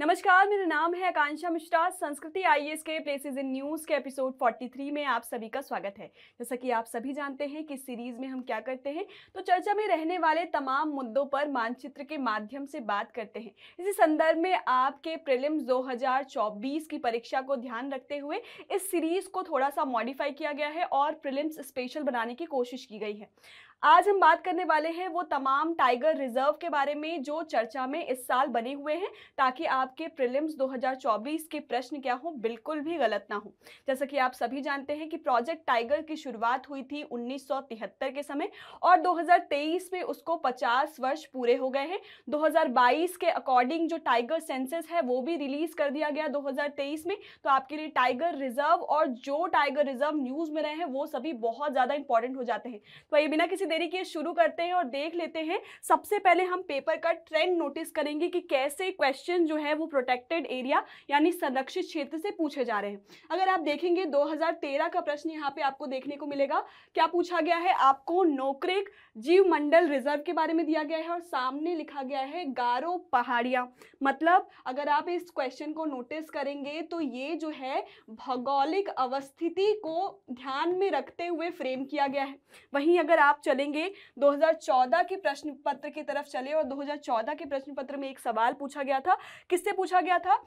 नमस्कार मेरा नाम है आकांक्षा मिश्रा संस्कृति आई के प्लेसेस इन न्यूज़ के एपिसोड 43 में आप सभी का स्वागत है जैसा कि आप सभी जानते हैं कि सीरीज़ में हम क्या करते हैं तो चर्चा में रहने वाले तमाम मुद्दों पर मानचित्र के माध्यम से बात करते हैं इसी संदर्भ में आपके प्रिलिम्स 2024 की परीक्षा को ध्यान रखते हुए इस सीरीज़ को थोड़ा सा मॉडिफाई किया गया है और प्रिलिम्स स्पेशल बनाने की कोशिश की गई है आज हम बात करने वाले हैं वो तमाम टाइगर रिजर्व के बारे में जो चर्चा में इस साल बने हुए हैं ताकि आपके प्रिलिम्स 2024 के प्रश्न क्या हो बिल्कुल भी गलत ना हो जैसा कि आप सभी जानते हैं कि प्रोजेक्ट टाइगर की शुरुआत हुई थी उन्नीस के समय और 2023 में उसको 50 वर्ष पूरे हो गए हैं 2022 के अकॉर्डिंग जो टाइगर सेंसेस है वो भी रिलीज कर दिया गया दो में तो आपके लिए टाइगर रिजर्व और जो टाइगर रिजर्व न्यूज में रहे हैं वो सभी बहुत ज्यादा इंपॉर्टेंट हो जाते हैं तो ये बिना किसी देरी किए शुरू करते हैं और देख लेते हैं सबसे पहले हम पेपर का ट्रेंड नोटिस करेंगे कि कैसे क्वेश्चन जो है वो प्रोटेक्टेड एरिया यानी संरक्षित क्षेत्र से पूछे जा रहे हैं अगर आप देखेंगे 2013 का प्रश्न यहाँ पे आपको देखने को मिलेगा क्या पूछा गया है आपको नोकरेक जीव मंडल रिजर्व के बारे में दिया गया है और सामने लिखा गया है गारो पहाड़िया मतलब अगर आप इस क्वेश्चन को नोटिस करेंगे तो ये जो है भौगोलिक अवस्थिति को ध्यान में रखते हुए फ्रेम किया गया है वहीं अगर आप चले चलेंगे 2014 के प्रश्न पत्र की तरफ चले और 2014 के प्रश्न पत्र में एक सवाल पूछा गया था किससे पूछा गया था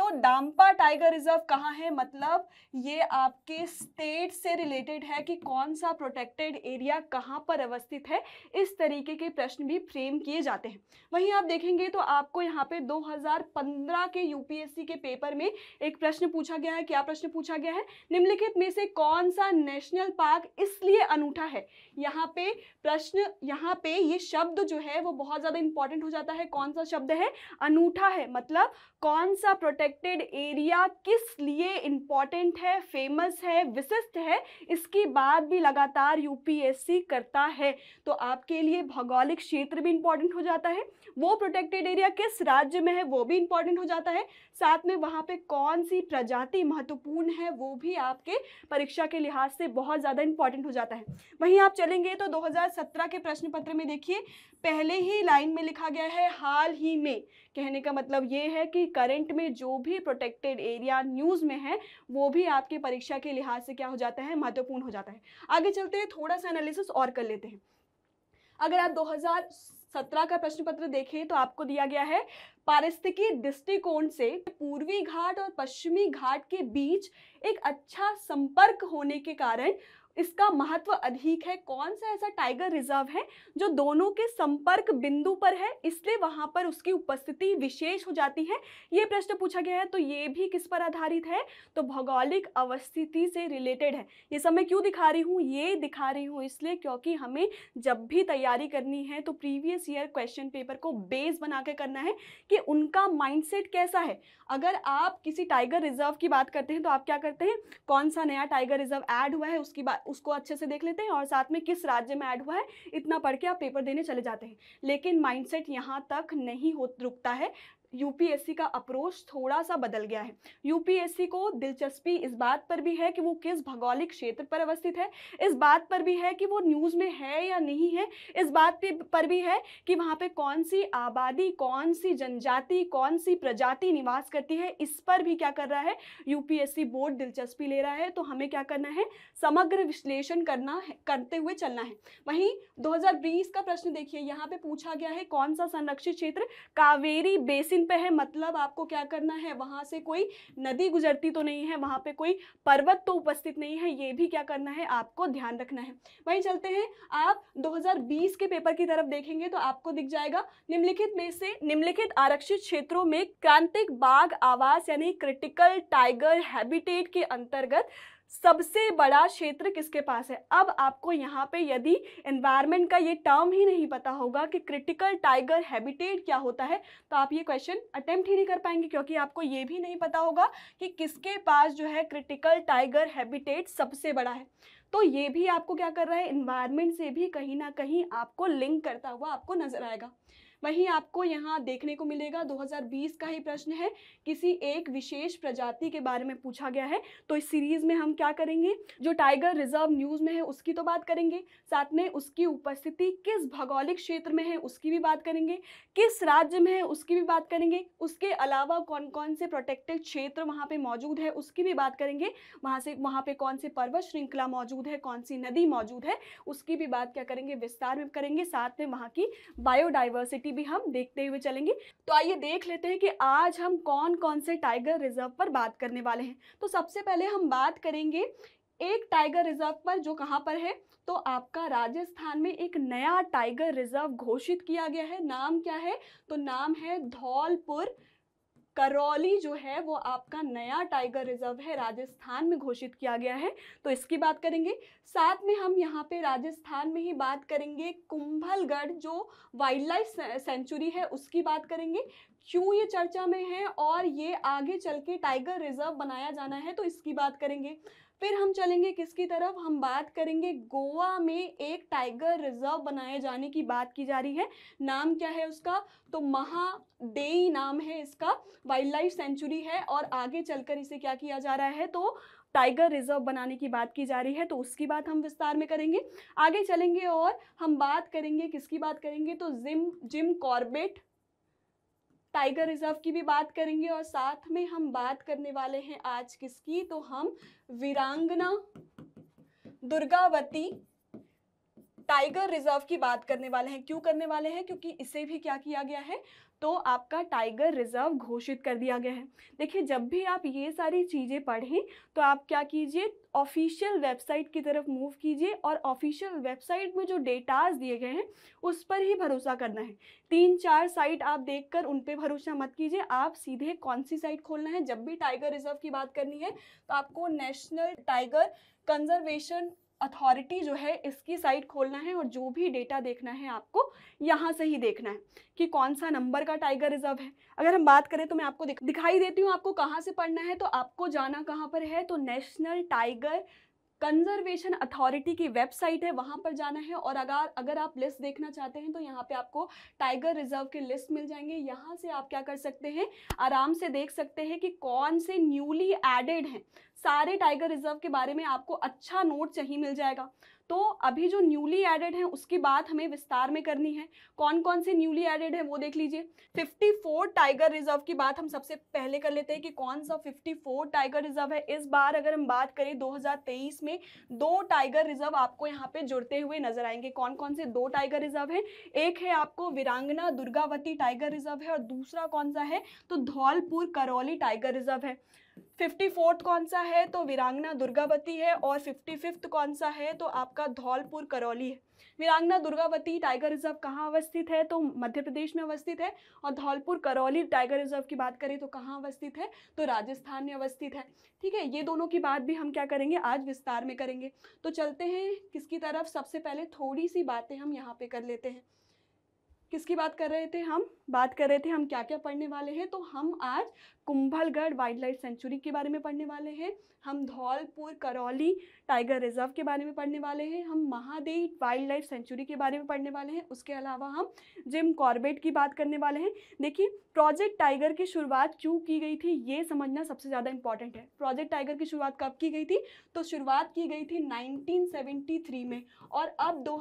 तो डांपा टाइगर रिजर्व कहाँ है मतलब ये आपके स्टेट से रिलेटेड है कि कौन सा प्रोटेक्टेड एरिया कहाँ पर अवस्थित है इस तरीके के प्रश्न भी फ्रेम किए जाते हैं वहीं आप देखेंगे तो आपको यहाँ पे 2015 के यूपीएससी के पेपर में एक प्रश्न पूछा गया है क्या प्रश्न पूछा गया है निम्नलिखित में से कौन सा नेशनल पार्क इसलिए अनूठा है यहाँ पे प्रश्न यहाँ पे ये शब्द जो है वो बहुत ज़्यादा इंपॉर्टेंट हो जाता है कौन सा शब्द है अनूठा है मतलब कौन सा प्रोटेक्ट सिलेक्टेड एरिया किस लिए इम्पॉर्टेंट है फेमस है विशिष्ट है इसकी बात भी लगातार यूपीएससी करता है तो आपके लिए भौगोलिक क्षेत्र भी इम्पॉर्टेंट हो जाता है वो प्रोटेक्टेड एरिया किस राज्य में है वो भी इम्पॉर्टेंट हो जाता है साथ में वहाँ पे कौन सी प्रजाति महत्वपूर्ण है वो भी आपके परीक्षा के लिहाज से बहुत ज़्यादा इंपॉर्टेंट हो जाता है वहीं आप चलेंगे तो 2017 के प्रश्न पत्र में देखिए पहले ही लाइन में लिखा गया है हाल ही में कहने का मतलब ये है कि करंट में जो भी प्रोटेक्टेड एरिया न्यूज़ में है वो भी आपके परीक्षा के लिहाज से क्या हो जाता है महत्वपूर्ण हो जाता है आगे चलते हैं थोड़ा सा एनालिसिस और कर लेते हैं अगर आप सत्रह का प्रश्न पत्र देखें तो आपको दिया गया है पारिस्थितिकी दृष्टिकोण से पूर्वी घाट और पश्चिमी घाट के बीच एक अच्छा संपर्क होने के कारण इसका महत्व अधिक है कौन सा ऐसा टाइगर रिजर्व है जो दोनों के संपर्क बिंदु पर है इसलिए वहां पर उसकी उपस्थिति विशेष हो जाती है ये प्रश्न पूछा गया है तो ये भी किस पर आधारित है तो भौगोलिक अवस्थिति से रिलेटेड है ये सब मैं क्यों दिखा रही हूँ ये दिखा रही हूँ इसलिए क्योंकि हमें जब भी तैयारी करनी है तो प्रीवियस ईयर क्वेश्चन पेपर को बेस बना के करना है कि उनका माइंड कैसा है अगर आप किसी टाइगर रिजर्व की बात करते हैं तो आप क्या करते हैं कौन सा नया टाइगर रिजर्व ऐड हुआ है उसकी बात उसको अच्छे से देख लेते हैं और साथ में किस राज्य में ऐड हुआ है इतना पढ़ के आप पेपर देने चले जाते हैं लेकिन माइंडसेट यहाँ तक नहीं हो रुकता है यूपीएससी का अप्रोच थोड़ा सा बदल गया है यूपीएससी को दिलचस्पी इस बात पर भी है कि वो किस भौगोलिक क्षेत्र पर अवस्थित है इस बात पर भी है कि वो न्यूज़ में है या नहीं है इस बात पर भी है कि वहाँ पे कौन सी आबादी कौन सी जनजाति कौन सी प्रजाति निवास करती है इस पर भी क्या कर रहा है यूपीएससी बोर्ड दिलचस्पी ले रहा है तो हमें क्या करना है समग्र विश्लेषण करना है करते हुए चलना है वहीं दो का प्रश्न देखिए यहाँ पे पूछा गया है कौन सा संरक्षित क्षेत्र कावेरी बेसिन लाइन पे है मतलब आपको क्या करना है वहां से कोई नदी गुजरती तो नहीं है वहां पे कोई पर्वत तो उपस्थित नहीं है ये भी क्या करना है आपको ध्यान रखना है वहीं चलते हैं आप 2020 के पेपर की तरफ देखेंगे तो आपको दिख जाएगा निम्नलिखित में से निम्नलिखित आरक्षित क्षेत्रों में क्रांतिक बाघ आवास यानी क्रिटिकल टाइगर हैबिटेट के अंतर्गत सबसे बड़ा क्षेत्र किसके पास है अब आपको यहाँ पे यदि एनवायरमेंट का ये टर्म ही नहीं पता होगा कि क्रिटिकल टाइगर हैबिटेट क्या होता है तो आप ये क्वेश्चन अटेम्प्ट ही नहीं कर पाएंगे क्योंकि आपको ये भी नहीं पता होगा कि किसके पास जो है क्रिटिकल टाइगर हैबिटेट सबसे बड़ा है तो ये भी आपको क्या कर रहा है इन्वायरमेंट से भी कहीं ना कहीं आपको लिंक करता हुआ आपको नजर आएगा वहीं आपको यहाँ देखने को मिलेगा 2020 का ही प्रश्न है किसी एक विशेष प्रजाति के बारे में पूछा गया है तो इस सीरीज में हम क्या करेंगे जो टाइगर रिजर्व न्यूज में है उसकी तो बात करेंगे साथ में उसकी उपस्थिति किस भौगोलिक क्षेत्र में है उसकी भी बात करेंगे किस राज्य में है उसकी भी बात करेंगे उसके अलावा कौन कौन से प्रोटेक्टेड क्षेत्र वहाँ पे मौजूद है उसकी भी बात करेंगे वहाँ से वहाँ पे कौन से पर्वत श्रृंखला मौजूद है कौन सी नदी मौजूद है उसकी भी बात क्या करेंगे विस्तार में करेंगे साथ में वहाँ की बायोडाइवर्सिटी प्रगति भी हम देखते हुए चलेंगे तो आइए देख लेते हैं कि आज हम कौन कौन से टाइगर रिजर्व पर बात करने वाले हैं तो सबसे पहले हम बात करेंगे एक टाइगर रिजर्व पर जो कहाँ पर है तो आपका राजस्थान में एक नया टाइगर रिजर्व घोषित किया गया है नाम क्या है तो नाम है धौलपुर करौली जो है वो आपका नया टाइगर रिजर्व है राजस्थान में घोषित किया गया है तो इसकी बात करेंगे साथ में हम यहाँ पे राजस्थान में ही बात करेंगे कुंभलगढ़ जो वाइल्ड लाइफ सेंचुरी है उसकी बात करेंगे क्यों ये चर्चा में है और ये आगे चल के टाइगर रिजर्व बनाया जाना है तो इसकी बात करेंगे फिर हम चलेंगे किसकी तरफ हम बात करेंगे गोवा में एक टाइगर रिजर्व बनाए जाने की बात की जा रही है नाम क्या है उसका तो महादेई नाम है इसका वाइल्ड लाइफ सेंचुरी है और आगे चलकर इसे क्या किया जा रहा है तो टाइगर रिजर्व बनाने की बात की जा रही है तो उसकी बात हम विस्तार में करेंगे आगे चलेंगे और हम बात करेंगे किसकी बात करेंगे तो Jim Jim Corbett tiger reserve की भी बात करेंगे और साथ में हम बात करने वाले हैं आज किसकी तो हम वीरांगना दुर्गावती टाइगर रिजर्व की बात करने वाले हैं क्यों करने वाले हैं क्योंकि इसे भी क्या किया गया है तो आपका टाइगर रिजर्व घोषित कर दिया गया है देखिए जब भी आप ये सारी चीज़ें पढ़ें तो आप क्या कीजिए ऑफिशियल वेबसाइट की तरफ मूव कीजिए और ऑफिशियल वेबसाइट में जो डेटाज दिए गए हैं उस पर ही भरोसा करना है तीन चार साइट आप देखकर उन पर भरोसा मत कीजिए आप सीधे कौन सी साइट खोलना है जब भी टाइगर रिजर्व की बात करनी है तो आपको नेशनल टाइगर कंजर्वेशन अथॉरिटी जो है इसकी साइट खोलना है और जो भी डेटा देखना है आपको यहाँ से ही देखना है कि कौन सा नंबर का टाइगर रिजर्व है अगर हम बात करें तो मैं आपको दिखाई देती हूँ आपको कहाँ से पढ़ना है तो आपको जाना कहाँ पर है तो नेशनल टाइगर कंजर्वेशन अथॉरिटी की वेबसाइट है वहाँ पर जाना है और अगर अगर आप लिस्ट देखना चाहते हैं तो यहाँ पे आपको टाइगर रिजर्व के लिस्ट मिल जाएंगे यहाँ से आप क्या कर सकते हैं आराम से देख सकते हैं कि कौन से न्यूली एडेड हैं सारे टाइगर रिजर्व के बारे में आपको अच्छा नोट चाहिए मिल जाएगा तो अभी जो न्यूली एडेड हैं उसकी बात हमें विस्तार में करनी है कौन कौन से न्यूली एडेड है वो देख लीजिए 54 टाइगर रिजर्व की बात हम सबसे पहले कर लेते हैं कि कौन सा 54 टाइगर रिजर्व है इस बार अगर हम बात करें 2023 में दो टाइगर रिजर्व आपको यहाँ पे जुड़ते हुए नजर आएंगे कौन कौन से दो टाइगर रिजर्व हैं एक है आपको वीरांगना दुर्गावती टाइगर रिजर्व है और दूसरा कौन सा है तो धौलपुर करौली टाइगर रिजर्व है फिफ्टी फोर्थ कौन सा है तो वीरांगना दुर्गावती है और फिफ्टी फिफ्थ कौन सा है तो आपका धौलपुर करौली है वीरांगना दुर्गावती टाइगर रिजर्व कहाँ अवस्थित है तो मध्य प्रदेश में अवस्थित है और धौलपुर करौली टाइगर रिजर्व की बात करें तो कहाँ अवस्थित है तो राजस्थान में अवस्थित है ठीक है ये दोनों की बात भी हम क्या करेंगे आज विस्तार में करेंगे तो चलते हैं किसकी तरफ सबसे पहले थोड़ी सी बातें हम यहाँ पे कर लेते हैं किसकी बात कर रहे थे हम बात कर रहे थे हम क्या क्या पढ़ने वाले हैं तो हम आज कुंभलगढ़ वाइल्ड लाइफ सेंचुरी के बारे में पढ़ने वाले हैं हम धौलपुर करौली टाइगर रिजर्व के बारे में पढ़ने वाले हैं हम महादेव वाइल्ड लाइफ सेंचुरी के बारे में पढ़ने वाले हैं उसके अलावा हम जिम कॉर्बेट की बात करने वाले हैं देखिए प्रोजेक्ट टाइगर की शुरुआत क्यों की गई थी ये समझना सबसे ज़्यादा इंपॉर्टेंट है प्रोजेक्ट टाइगर की शुरुआत कब की गई थी तो शुरुआत की गई थी नाइनटीन में और अब दो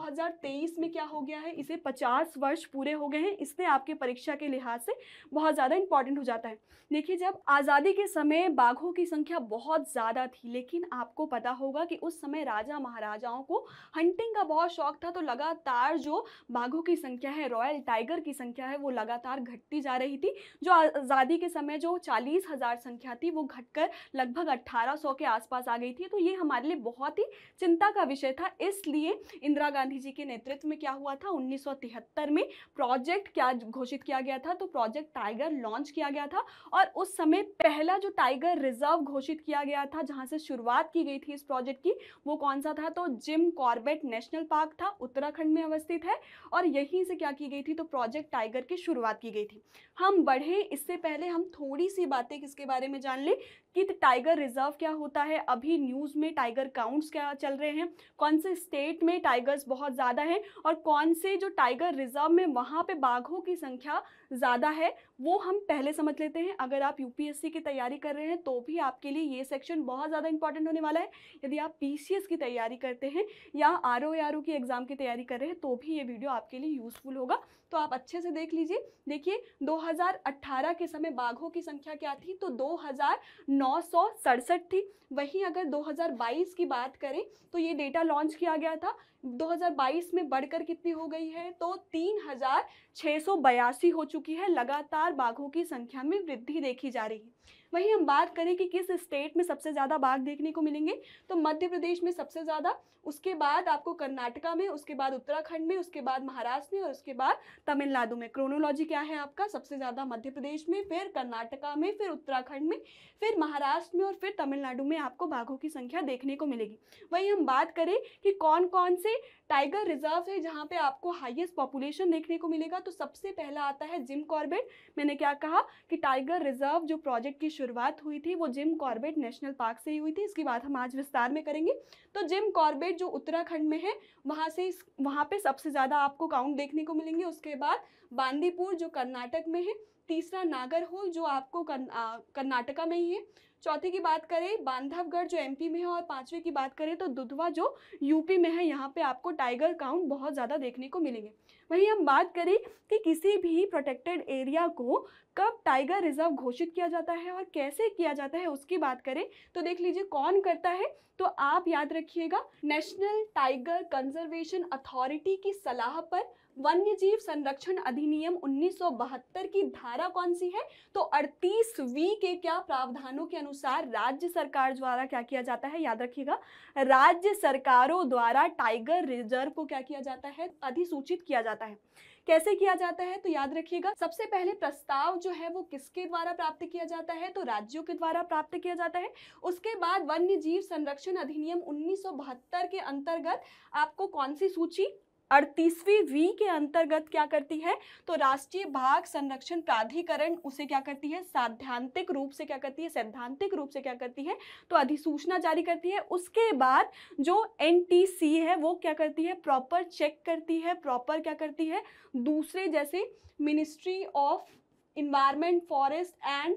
में क्या हो गया है इसे पचास वर्ष पूरे हो गए हैं इससे आपके परीक्षा के लिहाज से बहुत ज़्यादा इंपॉर्टेंट हो जाता है देखिए जब आज़ादी के समय बाघों की संख्या बहुत ज़्यादा थी लेकिन आपको पता होगा कि उस समय राजा महाराजाओं को हंटिंग का बहुत शौक था तो लगातार जो बाघों की संख्या है रॉयल टाइगर की संख्या है वो लगातार घटती जा रही थी जो आज़ादी के समय जो चालीस हज़ार संख्या थी वो घटकर लगभग अट्ठारह सौ के आसपास आ गई थी तो ये हमारे लिए बहुत ही चिंता का विषय था इसलिए इंदिरा गांधी जी के नेतृत्व में क्या हुआ था उन्नीस में प्रोजेक्ट क्या घोषित किया गया था तो प्रोजेक्ट टाइगर लॉन्च किया गया था और उस समय पहला जो टाइगर रिजर्व घोषित किया गया था जहां से शुरुआत की गई थी इस प्रोजेक्ट की वो कौन सा था तो जिम कॉर्बेट नेशनल पार्क था उत्तराखंड में अवस्थित है और यहीं से क्या की गई थी तो प्रोजेक्ट टाइगर की शुरुआत की गई थी हम बढ़े इससे पहले हम थोड़ी सी बातें किसके बारे में जान लें कि टाइगर रिजर्व क्या होता है अभी न्यूज़ में टाइगर काउंट्स क्या चल रहे हैं कौन से स्टेट में टाइगर्स बहुत ज़्यादा हैं और कौन से जो टाइगर रिजर्व में वहाँ पे बाघों की संख्या ज़्यादा है वो हम पहले समझ लेते हैं अगर आप यू की तैयारी कर रहे हैं तो भी आपके लिए ये सेक्शन बहुत ज़्यादा इंपॉर्टेंट होने वाला है यदि आप पी की तैयारी करते हैं या आर ओ आर की एग्ज़ाम की तैयारी कर रहे हैं तो भी ये वीडियो आपके लिए यूज़फुल होगा तो आप अच्छे से देख लीजिए देखिए 2018 के समय बाघों की संख्या क्या थी तो दो थी वहीं अगर 2022 की बात करें तो ये डेटा लॉन्च किया गया था 2022 में बढ़कर कितनी हो गई है तो तीन हो चुकी चुकी है लगातार बाघों की संख्या में वृद्धि देखी जा रही है वहीं हम बात करें कि किस स्टेट में सबसे ज़्यादा बाघ देखने को मिलेंगे तो मध्य प्रदेश में सबसे ज़्यादा उसके बाद आपको कर्नाटका में उसके बाद उत्तराखंड में उसके बाद महाराष्ट्र में और उसके बाद तमिलनाडु में क्रोनोलॉजी क्या है आपका सबसे ज़्यादा मध्य प्रदेश में फिर कर्नाटका में फिर उत्तराखंड में फिर महाराष्ट्र में और फिर तमिलनाडु में आपको बाघों की संख्या देखने को मिलेगी वहीं हम बात करें कि कौन कौन से टाइगर रिजर्व है जहाँ पे आपको हाईएस्ट पॉपुलेशन देखने को मिलेगा तो सबसे पहला आता है जिम कॉर्बेट मैंने क्या कहा कि टाइगर रिजर्व जो प्रोजेक्ट की शुरुआत हुई थी वो जिम कॉर्बेट नेशनल पार्क से ही हुई थी इसकी बात हम आज विस्तार में करेंगे तो जिम कॉर्बेट जो उत्तराखंड में है वहाँ से वहाँ पर सबसे ज़्यादा आपको काउंट देखने को मिलेंगे उसके बाद बांदीपुर जो कर्नाटक में है तीसरा नागर होल जो आपको कर्नाटका में ही है चौथे की बात करें बांधवगढ़ जो एमपी में है और पांचवे की बात करें तो दुधवा जो यूपी में है यहाँ पे आपको टाइगर काउंट बहुत ज़्यादा देखने को मिलेंगे वहीं हम बात करें कि किसी भी प्रोटेक्टेड एरिया को कब टाइगर रिजर्व घोषित किया जाता है और कैसे किया जाता है उसकी बात करें तो देख लीजिए कौन करता है तो आप याद रखिएगा नेशनल टाइगर कंजर्वेशन अथॉरिटी की सलाह पर वन्य जीव संरक्षण अधिनियम 1972 की धारा कौन सी है तो वी के क्या प्रावधानों के अनुसार राज्य सरकार द्वारा क्या किया जाता है याद रखिएगा राज्य सरकारों द्वारा टाइगर रिजर्व को क्या किया जाता है अधिसूचित किया जाता है कैसे किया जाता है तो याद रखिएगा सबसे पहले प्रस्ताव जो है वो किसके द्वारा प्राप्त किया जाता है तो राज्यों के द्वारा प्राप्त किया जाता है उसके बाद वन्य जीव संरक्षण अधिनियम 1972 के अंतर्गत आपको कौन सी सूची अड़तीसवीं वी के अंतर्गत क्या करती है तो राष्ट्रीय भाग संरक्षण प्राधिकरण उसे क्या करती है सैद्धांतिक रूप से क्या करती है सैद्धांतिक रूप से क्या करती है तो अधिसूचना जारी करती है उसके बाद जो एन है वो क्या करती है प्रॉपर चेक करती है प्रॉपर क्या करती है दूसरे जैसे ministry of environment forest and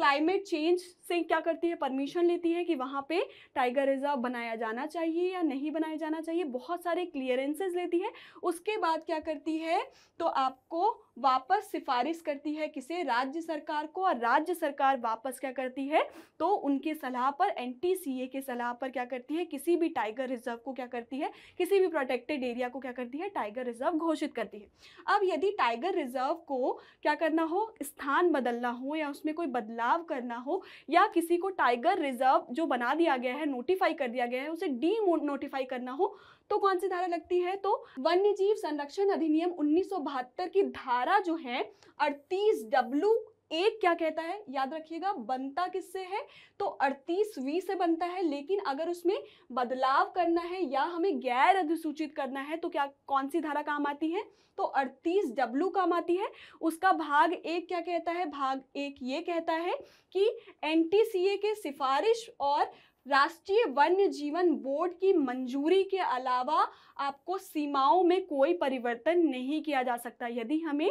climate change से क्या करती है परमिशन लेती है कि वहाँ पे टाइगर रिजर्व बनाया जाना चाहिए या नहीं बनाया जाना चाहिए बहुत सारे क्लियरेंसेज लेती है उसके बाद क्या करती है तो आपको वापस सिफारिश करती है किसे राज्य सरकार को और राज्य सरकार वापस क्या करती है तो उनके सलाह पर एन के सलाह पर क्या करती है किसी भी टाइगर रिजर्व को क्या करती है किसी भी प्रोटेक्टेड एरिया को क्या करती है टाइगर रिजर्व घोषित करती है अब यदि टाइगर रिजर्व को क्या करना हो स्थान बदलना हो या उसमें कोई बदलाव करना हो या किसी को टाइगर रिजर्व जो बना दिया गया है नोटिफाई कर दिया गया है उसे डी नोटिफाई करना हो तो कौन सी धारा लगती है तो वन्य जीव संरक्षण अधिनियम उन्नीस की धारा जो है अड़तीस डब्लू एक क्या कहता है याद रखिएगा बनता किससे है तो वी से बनता है लेकिन अगर उसमें बदलाव करना है या हमें गैर अधिसूचित करना है तो क्या कौन सी धारा काम आती है तो अड़तीस डब्लू काम आती है उसका भाग एक क्या कहता है भाग एक ये कहता है कि एनटीसीए के सिफारिश और राष्ट्रीय वन्य जीवन बोर्ड की मंजूरी के अलावा आपको सीमाओं में कोई परिवर्तन नहीं किया जा सकता यदि हमें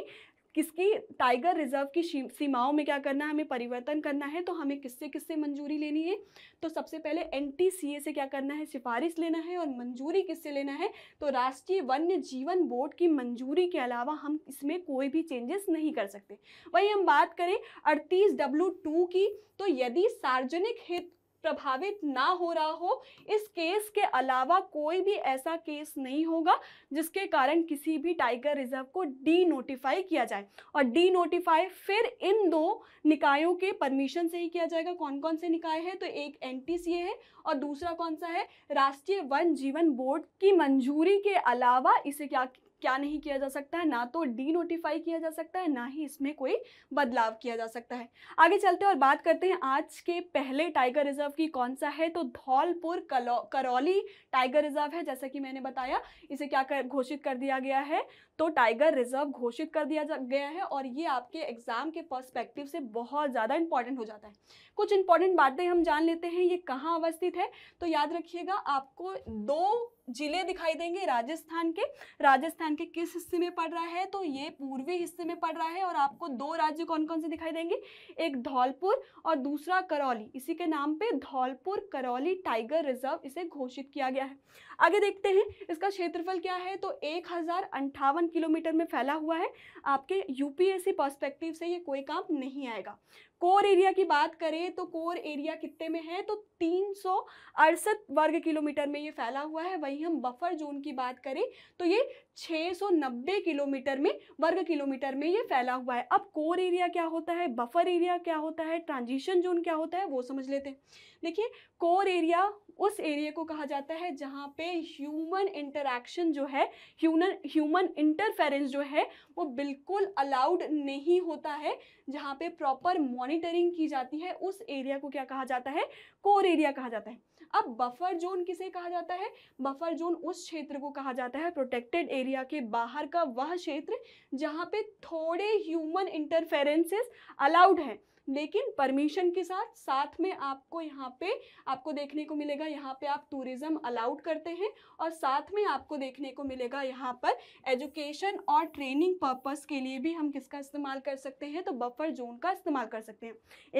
किसकी टाइगर रिजर्व की सीमाओं में क्या करना है हमें परिवर्तन करना है तो हमें किससे किससे मंजूरी लेनी है तो सबसे पहले एन से क्या करना है सिफारिश लेना है और मंजूरी किससे लेना है तो राष्ट्रीय वन्य जीवन बोर्ड की मंजूरी के अलावा हम इसमें कोई भी चेंजेस नहीं कर सकते वहीं हम बात करें अड़तीस डब्ल्यू की तो यदि सार्वजनिक हित प्रभावित ना हो रहा हो इस केस के अलावा कोई भी ऐसा केस नहीं होगा जिसके कारण किसी भी टाइगर रिजर्व को डी नोटिफाई किया जाए और डी नोटिफाई फिर इन दो निकायों के परमिशन से ही किया जाएगा कौन कौन से निकाय हैं तो एक एन है और दूसरा कौन सा है राष्ट्रीय वन जीवन बोर्ड की मंजूरी के अलावा इसे क्या क्या नहीं किया जा सकता है ना तो डी नोटिफाई किया जा सकता है ना ही इसमें कोई बदलाव किया जा सकता है आगे चलते हैं और बात करते हैं आज के पहले टाइगर रिजर्व की कौन सा है तो धौलपुर करौली टाइगर रिजर्व है जैसा कि मैंने बताया इसे क्या कर घोषित कर दिया गया है तो टाइगर रिजर्व घोषित कर दिया गया है और ये आपके एग्जाम के पर्स्पेक्टिव से बहुत ज़्यादा इंपॉर्टेंट हो जाता है कुछ इंपॉर्टेंट बातें हम जान लेते हैं ये कहाँ अवस्थित है तो याद रखिएगा आपको दो जिले दिखाई देंगे राजस्थान के राजस्थान के किस हिस्से में पड़ रहा है तो ये पूर्वी हिस्से में पड़ रहा है और आपको दो राज्य कौन कौन से दिखाई देंगे एक धौलपुर और दूसरा करौली इसी के नाम पे धौलपुर करौली टाइगर रिजर्व इसे घोषित किया गया है आगे देखते हैं इसका क्षेत्रफल क्या है तो एक किलोमीटर में फैला हुआ है आपके यूपीएससी परस्पेक्टिव से ये कोई काम नहीं आएगा कोर एरिया की बात करें तो कोर एरिया कितने में है तो तीन वर्ग किलोमीटर में ये फैला हुआ है वहीं हम बफर जोन की बात करें तो ये 690 किलोमीटर में वर्ग किलोमीटर में ये फैला हुआ है अब कोर एरिया क्या होता है बफर एरिया क्या होता है ट्रांजिशन जोन क्या होता है वो समझ लेते हैं देखिए कोर एरिया उस एरिया को कहा जाता है जहाँ पे ह्यूमन इंटरेक्शन जो है ह्यूमन ह्यूमन इंटरफेरेंस जो है वो बिल्कुल अलाउड नहीं होता है जहाँ पे प्रॉपर मॉनिटरिंग की जाती है उस एरिया को क्या कहा जाता है कोर एरिया कहा जाता है अब बफर जोन किसे कहा जाता है बफर जोन उस क्षेत्र को कहा जाता है प्रोटेक्टेड एरिया के बाहर का वह क्षेत्र जहाँ पे थोड़े ह्यूमन इंटरफेरेंसेस अलाउड हैं लेकिन परमिशन के साथ साथ में आपको यहाँ पे आपको देखने को मिलेगा यहाँ पे आप टूरिज्म अलाउड करते हैं और साथ में आपको देखने को मिलेगा यहाँ पर एजुकेशन और ट्रेनिंग पर्पज़ के लिए भी हम किसका इस्तेमाल कर सकते हैं तो बफर जोन का इस्तेमाल कर सकते हैं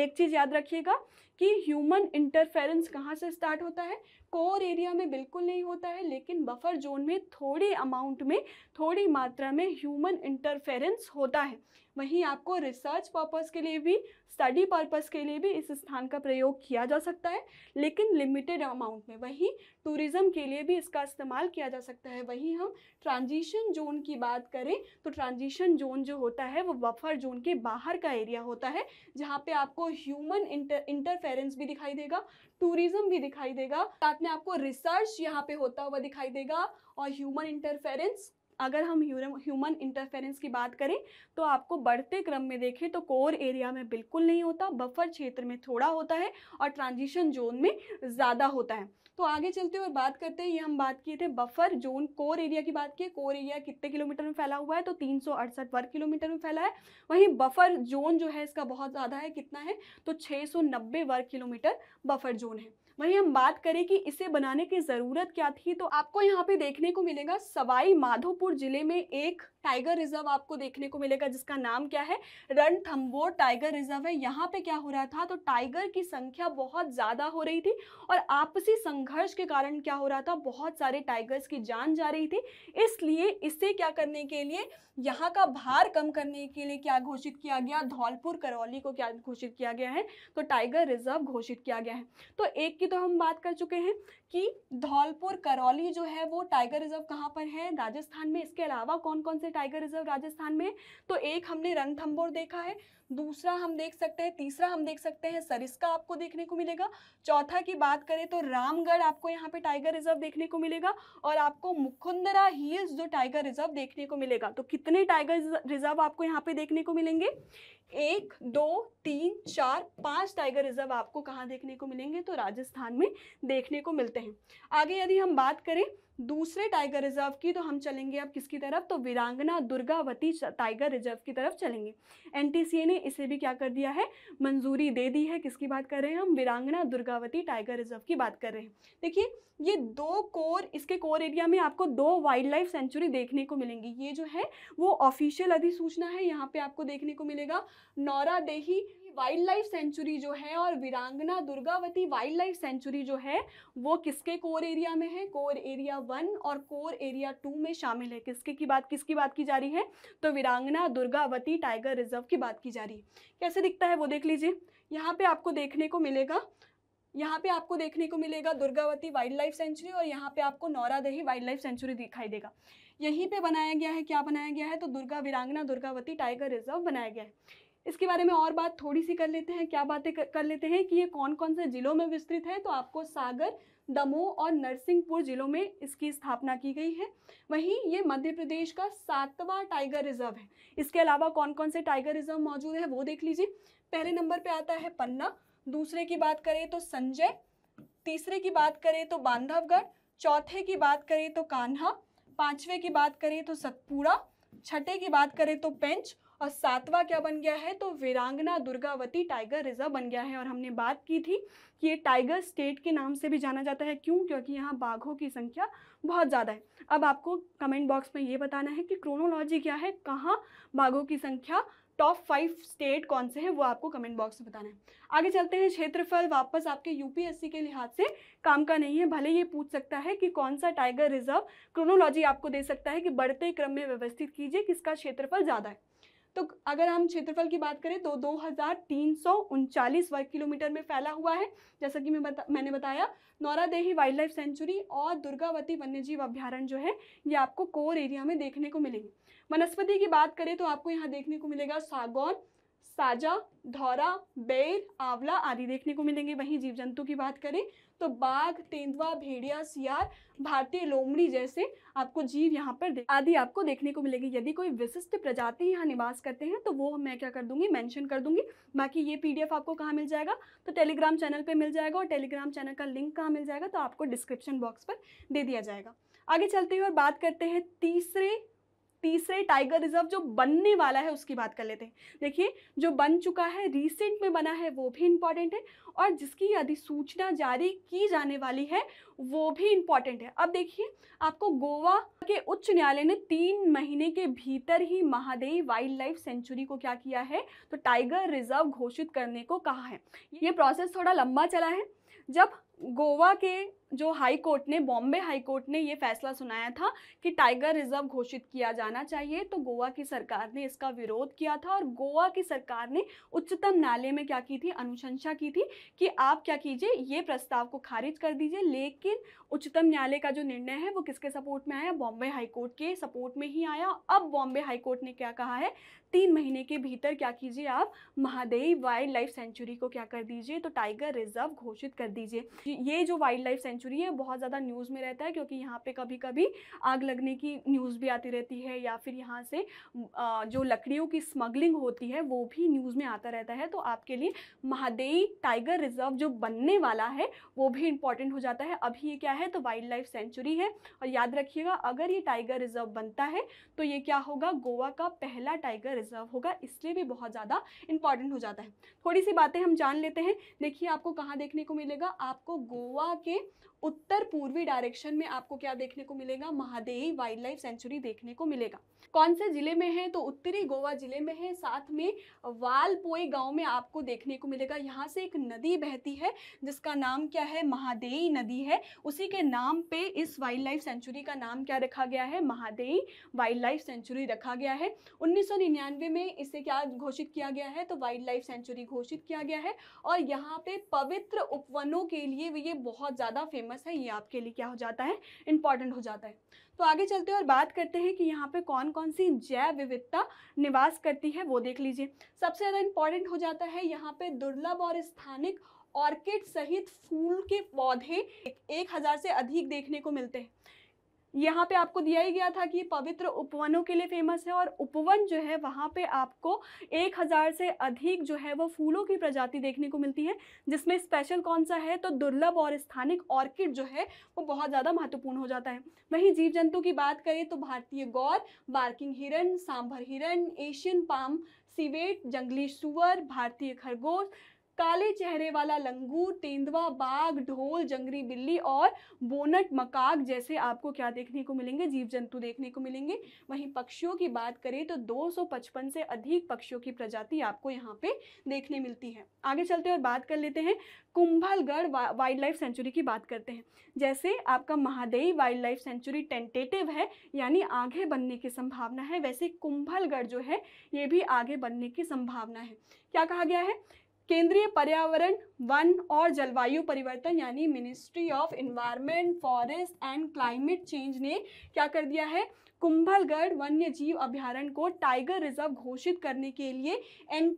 एक चीज़ याद रखिएगा कि ह्यूमन इंटरफेरेंस कहाँ से स्टार्ट होता है कोर एरिया में बिल्कुल नहीं होता है लेकिन बफर जोन में थोड़ी अमाउंट में थोड़ी मात्रा में ह्यूमन इंटरफेरेंस होता है वहीं आपको रिसर्च पर्पज़ के लिए भी स्टडी पर्पज़ के लिए भी इस स्थान का प्रयोग किया जा सकता है लेकिन लिमिटेड अमाउंट में वहीं टूरिज़्म के लिए भी इसका इस्तेमाल किया जा सकता है वहीं हम ट्रांजिशन जोन की बात करें तो ट्रांजिशन जोन जो होता है वो बफर जोन के बाहर का एरिया होता है जहाँ पे आपको ह्यूमन इंटर इंटरफेरेंस भी दिखाई देगा टूरिज्म भी दिखाई देगा साथ में आपको रिसर्च यहाँ पे होता हुआ दिखाई देगा और ह्यूमन इंटरफेरेंस अगर हम ह्यूमन इंटरफेरेंस की बात करें तो आपको बढ़ते क्रम में देखें तो कोर एरिया में बिल्कुल नहीं होता बफर क्षेत्र में थोड़ा होता है और ट्रांजिशन जोन में ज़्यादा होता है तो आगे चलते हुए बात करते हैं ये हम बात किए थे बफर जोन कोर एरिया की बात की कोर एरिया कितने किलोमीटर में फैला हुआ है तो तीन वर्ग किलोमीटर में फैला है वहीं बफर जोन जो है इसका बहुत ज़्यादा है कितना है तो छः वर्ग किलोमीटर बफर जोन है वहीं हम बात करें कि इसे बनाने की ज़रूरत क्या थी तो आपको यहाँ पे देखने को मिलेगा सवाई माधोपुर जिले में एक टाइगर रिजर्व आपको देखने को मिलेगा जिसका नाम क्या है रणथम्बोर टाइगर रिजर्व है यहाँ पे क्या हो रहा था तो टाइगर की संख्या बहुत ज़्यादा हो रही थी और आपसी संघर्ष के कारण क्या हो रहा था बहुत सारे टाइगर्स की जान जा रही थी इसलिए इसे क्या करने के लिए यहाँ का भार कम करने के लिए क्या घोषित किया गया धौलपुर करौली को क्या घोषित किया गया है तो टाइगर रिजर्व घोषित किया गया है तो एक की तो हम बात कर चुके हैं कि धौलपुर करौली जो है वो टाइगर रिजर्व कहाँ पर है राजस्थान में इसके अलावा कौन कौन से टाइगर रिजर्व राजस्थान में तो एक हमने रणथम्बोर देखा है दूसरा हम देख सकते हैं तीसरा हम देख सकते हैं सरिस्का आपको देखने को मिलेगा चौथा की बात करें तो रामगढ़ आपको यहाँ पे टाइगर रिजर्व देखने को मिलेगा और आपको मुकुंदरा हिल्स जो टाइगर रिजर्व देखने को मिलेगा तो कितने टाइगर रिजर्व आपको यहाँ पे देखने को मिलेंगे एक दो तीन चार पांच टाइगर रिजर्व आपको कहाँ देखने को मिलेंगे तो राजस्थान में देखने को मिलते हैं आगे यदि हम बात करें दूसरे टाइगर रिजर्व की तो हम चलेंगे अब किसकी तरफ तो वीरांगना दुर्गावती टाइगर रिजर्व की तरफ चलेंगे एनटीसीए ने इसे भी क्या कर दिया है मंजूरी दे दी है किसकी बात कर रहे हैं हम वीरांगना दुर्गावती टाइगर रिजर्व की बात कर रहे हैं देखिए ये दो कोर इसके कोर एरिया में आपको दो वाइल्ड लाइफ सेंचुरी देखने को मिलेंगी ये जो है वो ऑफिशियल अधिसूचना है यहाँ पे आपको देखने को मिलेगा नौरा देही वाइल्ड लाइफ सेंचुरी जो है और वीरांगना दुर्गावती वाइल्ड लाइफ सेंचुरी जो है वो किसके कोर एरिया में है कोर एरिया वन और कोर एरिया टू में शामिल है किसके की बात किसकी बात की जा रही है तो वीरांगना दुर्गावती टाइगर रिजर्व की बात की जा रही है कैसे दिखता है वो देख लीजिए यहाँ पे आपको देखने को मिलेगा यहाँ पे आपको देखने को मिलेगा दुर्गावती वाइल्ड लाइफ सेंचुरी और यहाँ पे आपको नौरादही वाइल्ड लाइफ सेंचुरी दिखाई देगा यहीं पे बनाया गया है क्या बनाया गया है तो दुर्गा वीरांगना दुर्गावती टाइगर रिजर्व बनाया गया है इसके बारे में और बात थोड़ी सी कर लेते हैं क्या बातें कर लेते हैं कि ये कौन कौन से ज़िलों में विस्तृत है तो आपको सागर दमोह और नरसिंहपुर ज़िलों में इसकी स्थापना की गई है वहीं ये मध्य प्रदेश का सातवां टाइगर रिजर्व है इसके अलावा कौन कौन से टाइगर रिजर्व मौजूद है वो देख लीजिए पहले नंबर पर आता है पन्ना दूसरे की बात करें तो संजय तीसरे की बात करें तो बांधवगढ़ चौथे की बात करें तो कान्हा पाँचवें की बात करें तो सतपुड़ा छठे की बात करें तो पेंच और सातवां क्या बन गया है तो वीरांगना दुर्गावती टाइगर रिजर्व बन गया है और हमने बात की थी कि ये टाइगर स्टेट के नाम से भी जाना जाता है क्यों क्योंकि यहाँ बाघों की संख्या बहुत ज़्यादा है अब आपको कमेंट बॉक्स में ये बताना है कि क्रोनोलॉजी क्या है कहाँ बाघों की संख्या टॉप फाइव स्टेट कौन से हैं वो आपको कमेंट बॉक्स में बताना है आगे चलते हैं क्षेत्रफल वापस आपके यूपीएससी के लिहाज से काम का नहीं है भले ये पूछ सकता है कि कौन सा टाइगर रिजर्व क्रोनोलॉजी आपको दे सकता है कि बढ़ते क्रम में व्यवस्थित कीजिए किसका क्षेत्रफल ज़्यादा है तो अगर हम क्षेत्रफल की बात करें तो दो वर्ग किलोमीटर में फैला हुआ है जैसा कि मैं बता, मैंने बताया नौरादेही वाइल्ड लाइफ सेंचुरी और दुर्गावती वन्यजीव अभ्यारण्य जो है ये आपको कोर एरिया में देखने को मिलेंगे वनस्पति की बात करें तो आपको यहाँ देखने को मिलेगा सागौन साजा धौरा बेर आंवला आदि देखने को मिलेंगे वहीं जीव जंतु की बात करें तो बाघ तेंदुआ भेड़िया सियार भारतीय लोमड़ी जैसे आपको जीव यहाँ पर आदि आपको देखने को मिलेगी यदि कोई विशिष्ट प्रजाति यहाँ निवास करते हैं तो वो मैं क्या कर दूंगी मैंशन कर दूंगी बाकी ये पी आपको कहाँ मिल जाएगा तो टेलीग्राम चैनल पर मिल जाएगा और टेलीग्राम चैनल का लिंक कहाँ मिल जाएगा तो आपको डिस्क्रिप्शन बॉक्स पर दे दिया जाएगा आगे चलते हुए और बात करते हैं तीसरे तीसरे टाइगर रिजर्व जो बनने वाला है उसकी बात कर लेते हैं देखिए जो बन चुका है रिसेंट में बना है वो भी इम्पॉर्टेंट है और जिसकी अधिसूचना जारी की जाने वाली है वो भी इम्पॉर्टेंट है अब देखिए आपको गोवा के उच्च न्यायालय ने तीन महीने के भीतर ही महादेवी वाइल्ड लाइफ सेंचुरी को क्या किया है तो टाइगर रिजर्व घोषित करने को कहा है ये प्रोसेस थोड़ा लंबा चला है जब गोवा के जो हाई कोर्ट ने बॉम्बे हाई कोर्ट ने ये फैसला सुनाया था कि टाइगर रिजर्व घोषित किया जाना चाहिए तो गोवा की सरकार ने इसका विरोध किया था और गोवा की सरकार ने उच्चतम न्यायालय में क्या की थी अनुशंसा की थी कि आप क्या कीजिए ये प्रस्ताव को खारिज कर दीजिए लेकिन उच्चतम न्यायालय का जो निर्णय है वो किसके सपोर्ट में आया बॉम्बे हाईकोर्ट के सपोर्ट में ही आया अब बॉम्बे हाईकोर्ट ने क्या कहा है तीन महीने के भीतर क्या कीजिए आप महादेव वाइल्ड लाइफ सेंचुरी को क्या कर दीजिए तो टाइगर रिजर्व घोषित कर दीजिए ये जो वाइल्ड लाइफ सेंचुरी है बहुत ज़्यादा न्यूज़ में रहता है क्योंकि यहाँ पे कभी कभी आग लगने की न्यूज़ भी आती रहती है या फिर यहाँ से जो लकड़ियों की स्मगलिंग होती है वो भी न्यूज़ में आता रहता है तो आपके लिए महादेई टाइगर रिजर्व जो बनने वाला है वो भी इंपॉर्टेंट हो जाता है अभी ये क्या है तो वाइल्ड लाइफ सेंचुरी है और याद रखिएगा अगर ये टाइगर रिजर्व बनता है तो ये क्या होगा गोवा का पहला टाइगर रिजर्व होगा इसलिए भी बहुत ज़्यादा इंपॉर्टेंट हो जाता है थोड़ी सी बातें हम जान लेते हैं देखिए आपको कहाँ देखने को मिलेगा आपको गोवा के उत्तर पूर्वी डायरेक्शन में आपको क्या देखने को मिलेगा महादेही वाइल्ड लाइफ सेंचुरी देखने को मिलेगा कौन से ज़िले में है तो उत्तरी गोवा ज़िले में है साथ में वालपोई गांव में आपको देखने को मिलेगा यहां से एक नदी बहती है जिसका नाम क्या है महादेही नदी है उसी के नाम पे इस वाइल्ड लाइफ सेंचुरी का नाम क्या रखा गया है महादेही वाइल्ड लाइफ सेंचुरी रखा गया है उन्नीस छियानवे में इसे क्या घोषित किया गया है तो वाइल्ड लाइफ सेंचुरी घोषित किया गया है और यहाँ पे पवित्र उपवनों के लिए भी ये बहुत ज़्यादा फेमस है ये आपके लिए क्या हो जाता है इंपॉर्टेंट हो जाता है तो आगे चलते हैं और बात करते हैं कि यहाँ पे कौन कौन सी जैव विविधता निवास करती है वो देख लीजिए सबसे ज़्यादा इंपॉर्टेंट हो जाता है यहाँ पे दुर्लभ और स्थानिक ऑर्किड सहित फूल के पौधे एक हज़ार से अधिक देखने को मिलते हैं यहाँ पे आपको दिया ही गया था कि पवित्र उपवनों के लिए फेमस है और उपवन जो है वहाँ पे आपको एक हज़ार से अधिक जो है वो फूलों की प्रजाति देखने को मिलती है जिसमें स्पेशल कौन सा है तो दुर्लभ और स्थानिक ऑर्किड जो है वो बहुत ज़्यादा महत्वपूर्ण हो जाता है वहीं जीव जंतु की बात करें तो भारतीय गौर बार्किंग हिरन सांभर हिरन एशियन पाम सीवेट जंगली सुअर भारतीय खरगोश काले चेहरे वाला लंगूर तेंदुआ बाघ ढोल जंगली बिल्ली और बोनट मकाक जैसे आपको क्या देखने को मिलेंगे जीव जंतु देखने को मिलेंगे वहीं पक्षियों की बात करें तो 255 से अधिक पक्षियों की प्रजाति आपको यहाँ पे देखने मिलती है आगे चलते और बात कर लेते हैं कुंभलगढ़ वा, वाइल्ड लाइफ सेंचुरी की बात करते हैं जैसे आपका Mahadei wildlife sanctuary tentative है यानी आगे बनने की संभावना है वैसे कुंभलगढ़ जो है ये भी आगे बनने की संभावना है क्या कहा गया है केंद्रीय पर्यावरण वन और जलवायु परिवर्तन यानी ministry of environment forest and climate change ने क्या कर दिया है कुंभलगढ़ वन्य जीव अभ्यारण्य को टाइगर रिजर्व घोषित करने के लिए एन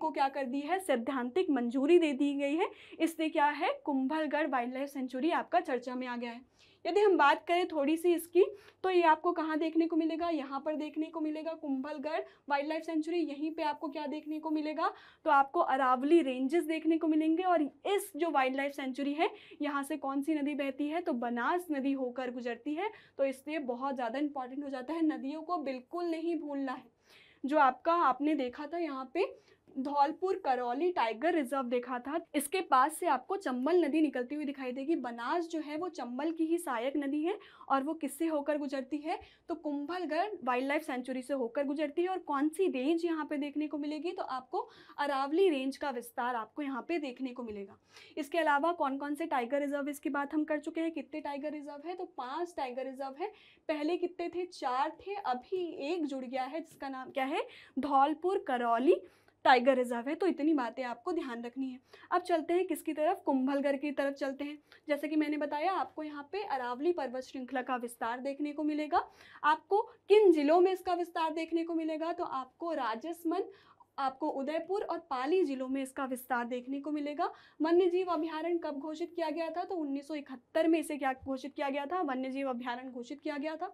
को क्या कर दी है सैद्धांतिक मंजूरी दे दी गई है इससे क्या है कुंभलगढ़ वाइल्ड लाइफ सेंचुरी आपका चर्चा में आ गया है यदि हम बात करें थोड़ी सी इसकी तो ये आपको कहाँ देखने को मिलेगा यहाँ पर देखने को मिलेगा कुंभलगढ़ वाइल्ड लाइफ सेंचुरी यहीं पे आपको क्या देखने को मिलेगा तो आपको अरावली रेंजेस देखने को मिलेंगे और इस जो वाइल्ड लाइफ सेंचुरी है यहाँ से कौन सी नदी बहती है तो बनास नदी होकर गुजरती है तो इसलिए बहुत ज़्यादा इंपॉर्टेंट हो जाता है नदियों को बिल्कुल नहीं भूलना है जो आपका आपने देखा था यहाँ पे धौलपुर करौली टाइगर रिजर्व देखा था इसके पास से आपको चंबल नदी निकलती हुई दिखाई देगी बनास जो है वो चंबल की ही सहायक नदी है और वो किससे होकर गुजरती है तो कुंभलगढ़ वाइल्ड लाइफ सेंचुरी से होकर गुजरती है और कौन सी रेंज यहाँ पे देखने को मिलेगी तो आपको अरावली रेंज का विस्तार आपको यहाँ पे देखने को मिलेगा इसके अलावा कौन कौन से टाइगर रिजर्व इसकी बात हम कर चुके हैं कितने टाइगर रिजर्व है तो पाँच टाइगर रिजर्व है पहले कितने थे चार थे अभी एक जुड़ गया है जिसका नाम क्या है धौलपुर करौली टाइगर रिजर्व है तो इतनी बातें आपको ध्यान रखनी है अब चलते हैं किसकी तरफ कुंभलगढ़ की तरफ चलते हैं जैसे कि मैंने बताया आपको यहाँ पे अरावली पर्वत श्रृंखला का विस्तार देखने को मिलेगा आपको किन जिलों में इसका विस्तार देखने को मिलेगा तो आपको राजसमंद आपको उदयपुर और पाली जिलों में इसका विस्तार देखने को मिलेगा वन्य जीव अभ्यारण्य कब घोषित किया गया था तो 1971 में इसे क्या घोषित किया गया था वन्य जीव घोषित किया गया था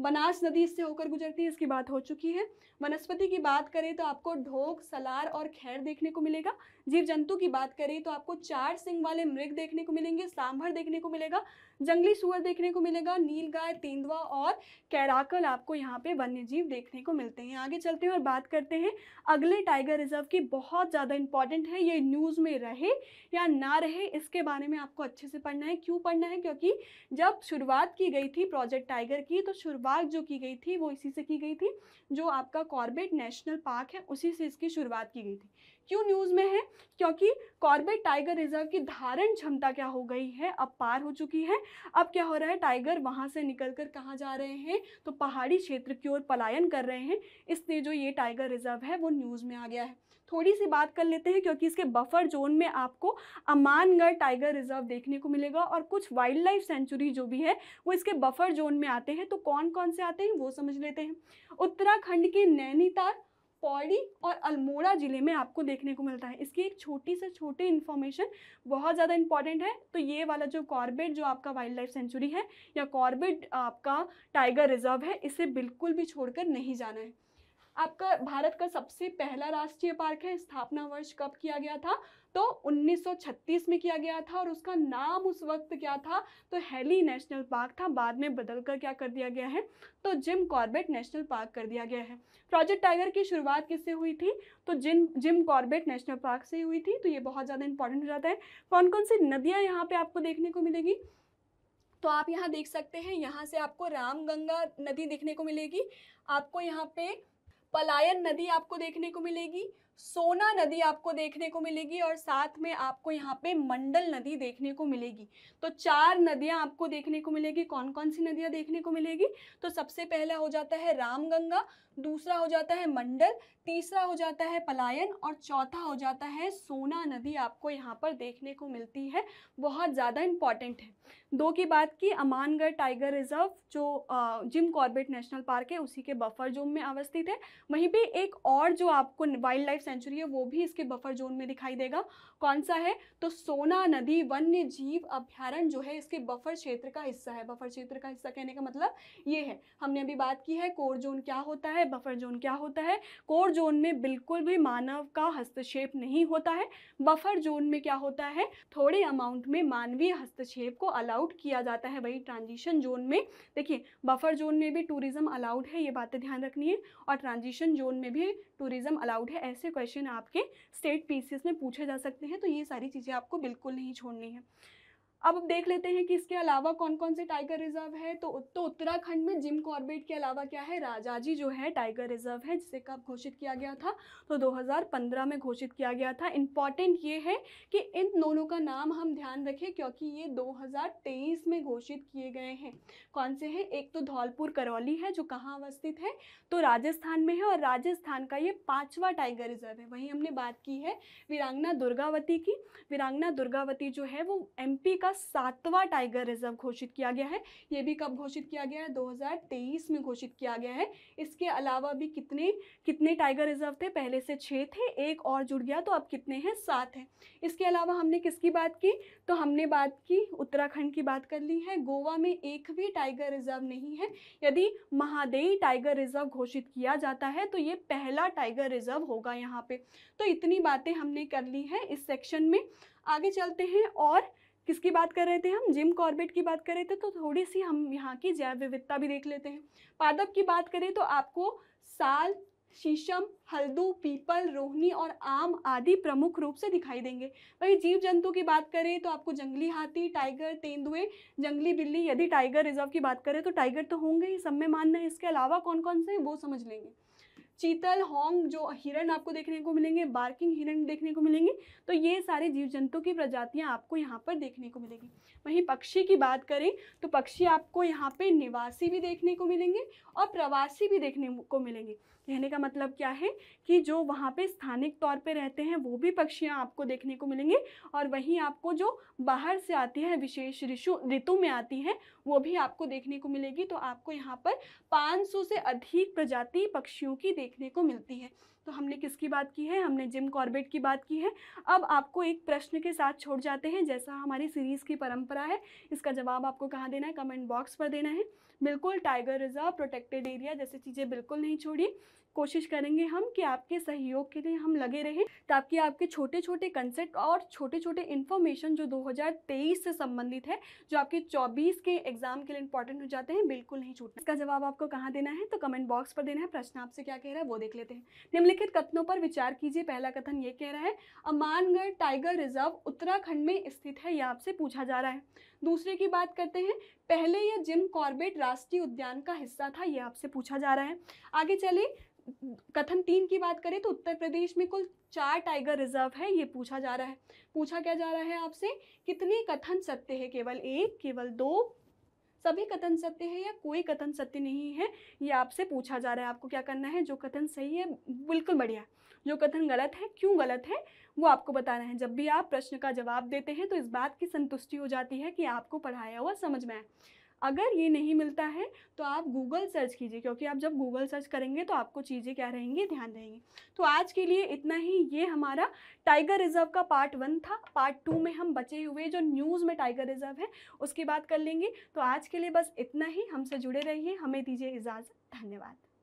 बनास नदी इससे होकर गुजरती है इसकी बात हो चुकी है वनस्पति की बात करें तो आपको ढोक सलार और खैर देखने को मिलेगा जीव जंतु की बात करें तो आपको चार सिंह वाले मृग देखने को मिलेंगे सांभर देखने को मिलेगा जंगली सुअर देखने को मिलेगा नील गाय तेंदुआ और कैराकल आपको यहाँ पे वन्य जीव देखने को मिलते हैं आगे चलते हैं और बात करते हैं अगले टाइगर रिजर्व की बहुत ज़्यादा इंपॉर्टेंट है ये न्यूज़ में रहे या ना रहे इसके बारे में आपको अच्छे से पढ़ना है क्यों पढ़ना है क्योंकि जब शुरुआत की गई थी प्रोजेक्ट टाइगर की तो शुरुआत जो की गई थी वो इसी से की गई थी जो आपका कॉर्बेट नेशनल पार्क है उसी से इसकी शुरुआत की गई थी क्यों न्यूज़ में है क्योंकि कॉर्बेट टाइगर रिजर्व की धारण क्षमता क्या हो गई है अब पार हो चुकी है अब क्या हो रहा है टाइगर वहाँ से निकल कर कहाँ जा रहे हैं तो पहाड़ी क्षेत्र की ओर पलायन कर रहे हैं इसलिए जो ये टाइगर रिजर्व है वो न्यूज़ में आ गया है थोड़ी सी बात कर लेते हैं क्योंकि इसके बफर जोन में आपको अमानगढ़ टाइगर रिजर्व देखने को मिलेगा और कुछ वाइल्ड लाइफ सेंचुरी जो भी है वो इसके बफर जोन में आते हैं तो कौन कौन से आते हैं वो समझ लेते हैं उत्तराखंड के नैनीताल पौड़ी और अल्मोड़ा ज़िले में आपको देखने को मिलता है इसकी एक छोटी से छोटी इन्फॉर्मेशन बहुत ज़्यादा इंपॉर्टेंट है तो ये वाला जो कॉर्बेट जो आपका वाइल्ड लाइफ सेंचुरी है या कॉर्बेट आपका टाइगर रिजर्व है इसे बिल्कुल भी छोड़कर नहीं जाना है आपका भारत का सबसे पहला राष्ट्रीय पार्क है स्थापना वर्ष कब किया गया था तो 1936 में किया गया था और उसका नाम उस वक्त क्या था तो हेली नेशनल पार्क था बाद में बदलकर क्या कर दिया गया है तो जिम कॉर्बेट नेशनल पार्क कर दिया गया है प्रोजेक्ट टाइगर की शुरुआत किससे हुई थी तो Jim Jim Corbett national park से हुई थी तो ये बहुत ज़्यादा इंपॉर्टेंट हो जाता है कौन कौन सी नदियाँ यहाँ पर आपको देखने को मिलेगी तो आप यहाँ देख सकते हैं यहाँ से आपको रामगंगा नदी देखने को मिलेगी आपको यहाँ पे पलायन नदी आपको देखने को मिलेगी सोना नदी आपको देखने को मिलेगी और साथ में आपको यहाँ पे मंडल नदी देखने को मिलेगी तो चार नदियाँ आपको देखने को मिलेगी कौन कौन सी नदियाँ देखने को मिलेगी तो सबसे पहला हो जाता है रामगंगा दूसरा हो जाता है मंडल तीसरा हो जाता है पलायन और चौथा हो जाता है सोना नदी आपको यहाँ पर देखने को मिलती है बहुत ज़्यादा इम्पॉर्टेंट है दो की बात की अमानगढ़ टाइगर रिजर्व जो जिम कॉर्बेट नेशनल पार्क है उसी के बफर जोन में अवस्थित है वहीं पर एक और जो आपको वाइल्ड लाइफ सेंचुरी है वो भी इसके बफर जोन में दिखाई देगा कौन सा है तो सोना नदी वन्य जीव अभ्यारण जो है इसके बफर क्षेत्र का हिस्सा है बफर क्षेत्र का हिस्सा कहने का मतलब ये है हमने अभी बात की है कोर जोन क्या होता है बफर जोन क्या होता है कोर जोन में बिल्कुल भी मानव का हस्तक्षेप नहीं होता है बफर जोन में क्या होता है थोड़े अमाउंट में मानवीय हस्तक्षेप को अलाउड किया जाता है वही ट्रांजिशन जोन में देखिए बफर जोन में भी टूरिज्म अलाउड है ये बातें ध्यान रखनी है और ट्रांजिशन जोन में भी टूरिज्म अलाउड है ऐसे क्वेश्चन आपके स्टेट पीसीएस में पूछे जा सकते हैं हैं तो ये सारी चीज़ें आपको बिल्कुल नहीं छोड़नी है अब अब देख लेते हैं कि इसके अलावा कौन कौन से टाइगर रिजर्व है तो तो उत्तराखंड में जिम कॉर्बेट के अलावा क्या है राजाजी जो है टाइगर रिजर्व है जिसे कब घोषित किया गया था तो 2015 में घोषित किया गया था इम्पॉर्टेंट ये है कि इन दोनों का नाम हम ध्यान रखें क्योंकि ये 2023 में घोषित किए गए हैं कौन से हैं एक तो धौलपुर करौली है जो कहाँ अवस्थित है तो राजस्थान में है और राजस्थान का ये पाँचवा टाइगर रिजर्व है वहीं हमने बात की है वीरांगना दुर्गावती की वीरांगना दुर्गावती जो है वो एम का सातवां टाइगर रिजर्व घोषित किया गया है ये भी कब घोषित किया गया है 2023 में घोषित किया गया है इसके अलावा भी कितने कितने टाइगर रिजर्व थे पहले से छः थे एक और जुड़ गया तो अब कितने हैं सात हैं इसके अलावा हमने किसकी बात की तो हमने बात की उत्तराखंड की बात कर ली है गोवा में एक भी टाइगर रिजर्व नहीं है यदि महादेई टाइगर रिजर्व घोषित किया जाता है तो ये पहला टाइगर रिजर्व होगा यहाँ पे तो इतनी बातें हमने कर ली है इस सेक्शन में आगे चलते हैं और किसकी बात कर रहे थे हम जिम कॉर्बेट की बात कर रहे थे तो थोड़ी सी हम यहाँ की जैव विविधता भी देख लेते हैं पादप की बात करें तो आपको साल शीशम हल्दू पीपल रोहनी और आम आदि प्रमुख रूप से दिखाई देंगे वही जीव जंतु की बात करें तो आपको जंगली हाथी टाइगर तेंदुए जंगली बिल्ली यदि टाइगर रिजर्व की बात करें तो टाइगर तो होंगे ही सब में मानना है इसके अलावा कौन कौन से वो समझ लेंगे चीतल होंग जो हिरण आपको देखने को मिलेंगे बार्किंग हिरण देखने को मिलेंगे तो ये सारे जीव जंतु की प्रजातियाँ आपको यहाँ पर देखने को मिलेगी वहीं पक्षी की बात करें तो पक्षी आपको यहाँ पे निवासी भी देखने को मिलेंगे और प्रवासी भी देखने को मिलेंगे कहने का मतलब क्या है कि जो वहाँ पे स्थानिक तौर पे रहते हैं वो भी पक्षियाँ आपको देखने को मिलेंगे और वहीं आपको जो बाहर से आती है विशेष ऋषु ऋतु में आती है वो भी आपको देखने को मिलेगी तो आपको यहाँ पर पाँच से अधिक प्रजाति पक्षियों की देखने को मिलती है तो हमने किसकी बात की है हमने जिम कॉर्बेट की बात की है अब आपको एक प्रश्न के साथ छोड़ जाते हैं जैसा हमारी सीरीज़ की परंपरा है इसका जवाब आपको कहाँ देना है कमेंट बॉक्स पर देना है बिल्कुल टाइगर रिजर्व प्रोटेक्टेड एरिया जैसे चीज़ें बिल्कुल नहीं छोड़ी कोशिश करेंगे हम कि आपके सहयोग के लिए हम लगे रहें ताकि आपके छोटे छोटे कंसेप्ट और छोटे छोटे इन्फॉर्मेशन जो 2023 से संबंधित है जो आपके 24 के एग्जाम के लिए इंपॉर्टेंट हो जाते हैं बिल्कुल नहीं छूटना इसका जवाब आपको कहाँ देना है तो कमेंट बॉक्स पर देना है प्रश्न आपसे क्या कह रहा है वो देख लेते हैं निम्नलिखित कथनों पर विचार कीजिए पहला कथन ये कह रहा है अमानगढ़ टाइगर रिजर्व उत्तराखंड में स्थित है यह आपसे पूछा जा रहा है दूसरे की बात करते हैं पहले यह जिम कॉर्बेट राष्ट्रीय उद्यान का हिस्सा था यह आपसे पूछा जा रहा है आगे चले कथन तीन की बात करें तो उत्तर प्रदेश में कुल चार टाइगर रिजर्व है ये पूछा जा रहा है पूछा क्या जा रहा है आपसे कितने कथन सत्य है केवल एक केवल दो सभी कथन सत्य है या कोई कथन सत्य नहीं है ये आपसे पूछा जा रहा है आपको क्या करना है जो कथन सही है बिल्कुल बढ़िया जो कथन गलत है क्यों गलत है वो आपको बताना है जब भी आप प्रश्न का जवाब देते हैं तो इस बात की संतुष्टि हो जाती है कि आपको पढ़ाया हुआ समझ में आए अगर ये नहीं मिलता है तो आप गूगल सर्च कीजिए क्योंकि आप जब गूगल सर्च करेंगे तो आपको चीज़ें क्या रहेंगी ध्यान रहेंगी तो आज के लिए इतना ही ये हमारा टाइगर रिजर्व का पार्ट वन था पार्ट टू में हम बचे हुए जो न्यूज़ में टाइगर रिजर्व है उसकी बात कर लेंगे तो आज के लिए बस इतना ही हमसे जुड़े रहिए हमें दीजिए इजाज़त धन्यवाद